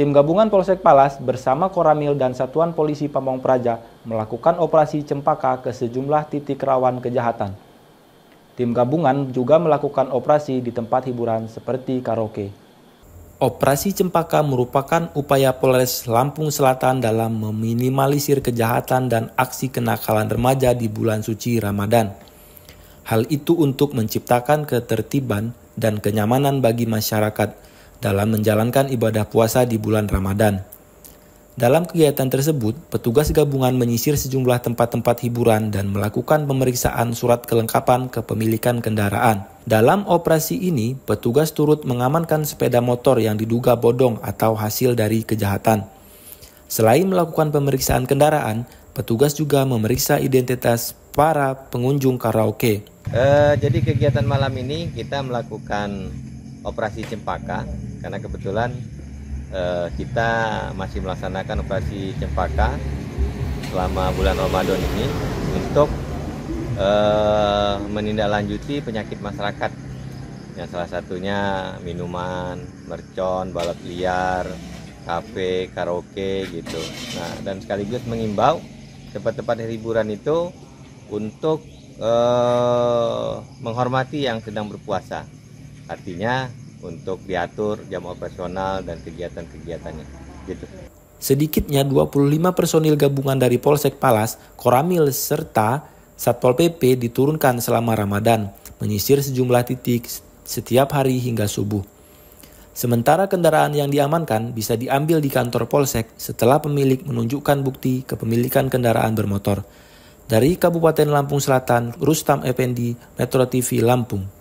Tim gabungan Polsek Palas bersama Koramil dan Satuan Polisi Pamong Praja melakukan operasi cempaka ke sejumlah titik rawan kejahatan. Tim gabungan juga melakukan operasi di tempat hiburan seperti karaoke. Operasi Cempaka merupakan upaya Polres Lampung Selatan dalam meminimalisir kejahatan dan aksi kenakalan remaja di bulan suci Ramadan. Hal itu untuk menciptakan ketertiban dan kenyamanan bagi masyarakat dalam menjalankan ibadah puasa di bulan Ramadan. Dalam kegiatan tersebut, petugas gabungan menyisir sejumlah tempat-tempat hiburan dan melakukan pemeriksaan surat kelengkapan kepemilikan kendaraan. Dalam operasi ini, petugas turut mengamankan sepeda motor yang diduga bodong atau hasil dari kejahatan. Selain melakukan pemeriksaan kendaraan, petugas juga memeriksa identitas para pengunjung karaoke. Uh, jadi kegiatan malam ini kita melakukan operasi Cempaka karena kebetulan eh, kita masih melaksanakan operasi Cempaka selama bulan Ramadan ini untuk eh, menindaklanjuti penyakit masyarakat yang salah satunya minuman, mercon, balap liar, kafe, karaoke gitu. Nah, dan sekaligus mengimbau tempat-tempat hiburan itu untuk eh, menghormati yang sedang berpuasa. Artinya untuk diatur jam operasional dan kegiatan-kegiatannya. Gitu. Sedikitnya 25 personil gabungan dari Polsek Palas, Koramil, serta Satpol PP diturunkan selama Ramadan, menyisir sejumlah titik setiap hari hingga subuh. Sementara kendaraan yang diamankan bisa diambil di kantor Polsek setelah pemilik menunjukkan bukti kepemilikan kendaraan bermotor. Dari Kabupaten Lampung Selatan, Rustam Effendi, Metro TV Lampung.